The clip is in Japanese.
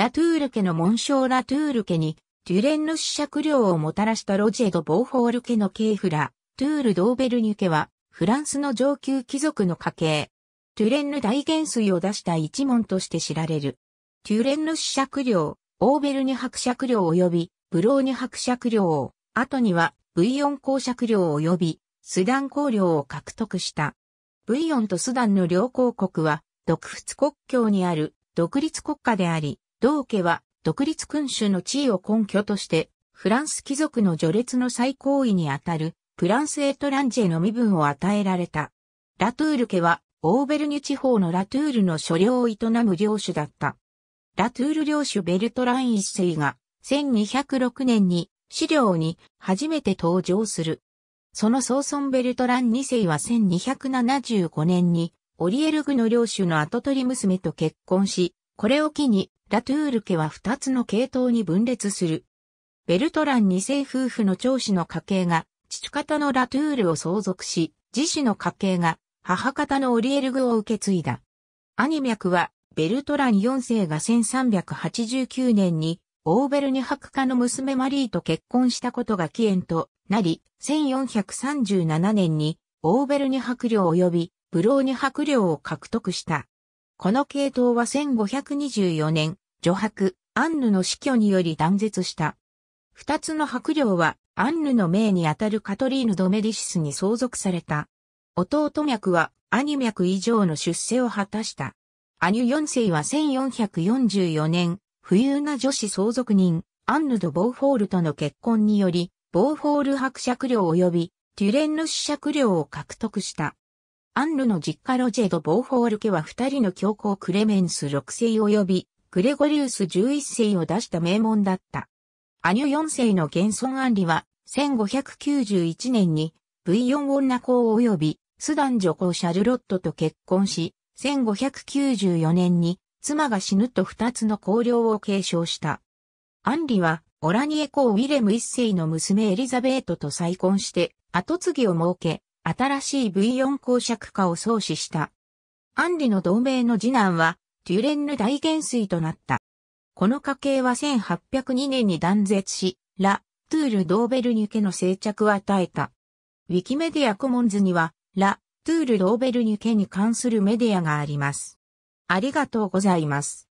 ラトゥール家の紋章ラトゥール家に、デュレンの主釈量をもたらしたロジェド・ボーフォール家の系フラ、トゥール・ドーベルニュ家は、フランスの上級貴族の家系。トゥレンヌ大元帥を出した一門として知られる。トゥレンヌ主爵領、オーベルニュ伯爵領及び、ブローニュ伯爵領を、後には、ブイヨン公爵領及び、スダン公領を獲得した。ブイヨンとスダンの両公国は、独仏国境にある独立国家であり、同家は独立君主の地位を根拠として、フランス貴族の序列の最高位にあたる、フランスエトランジェの身分を与えられた。ラトゥール家は、オーベルニュ地方のラトゥールの所領を営む領主だった。ラトゥール領主ベルトラン一世が、1206年に、資料に初めて登場する。その総孫ベルトラン二世は1275年に、オリエルグの領主の跡取り娘と結婚し、これを機にラトゥール家は二つの系統に分裂する。ベルトラン二世夫婦の長子の家系が、父方のラトゥールを相続し、自子の家系が、母方のオリエルグを受け継いだ。兄脈は、ベルトラン4世が1389年に、オーベルニ博家の娘マリーと結婚したことが起源となり、1437年に、オーベルニ博領及び、ブローニ博領を獲得した。この系統は1524年、女白、アンヌの死去により断絶した。二つの白領は、アンヌの命にあたるカトリーヌ・ドメディシスに相続された。弟脈は、兄脈以上の出世を果たした。兄四世は1444年、富裕な女子相続人、アンヌ・ド・ボーフォールとの結婚により、ボーフォール伯爵領及び、テュレンヌ子爵領を獲得した。アンヌの実家ロジェド・ボーフォール家は二人の教皇クレメンス6世及びグレゴリウス11世を出した名門だった。アニュ4世の現存案リは、1591年に、V4 女公及び、スダン女公シャルロットと結婚し、1594年に、妻が死ぬと二つの公領を継承した。アンリは、オラニエ公ウィレム一世の娘エリザベートと再婚して、後継ぎを設け、新しい V4 公爵家を創始した。アンリの同盟の次男は、デュレンヌ大元帥となった。この家系は1802年に断絶し、ラ・トゥール・ドーベルニュ家の生着を与えた。ウィキメディアコモンズには、ラ・トゥール・ドーベルニュ家に関するメディアがあります。ありがとうございます。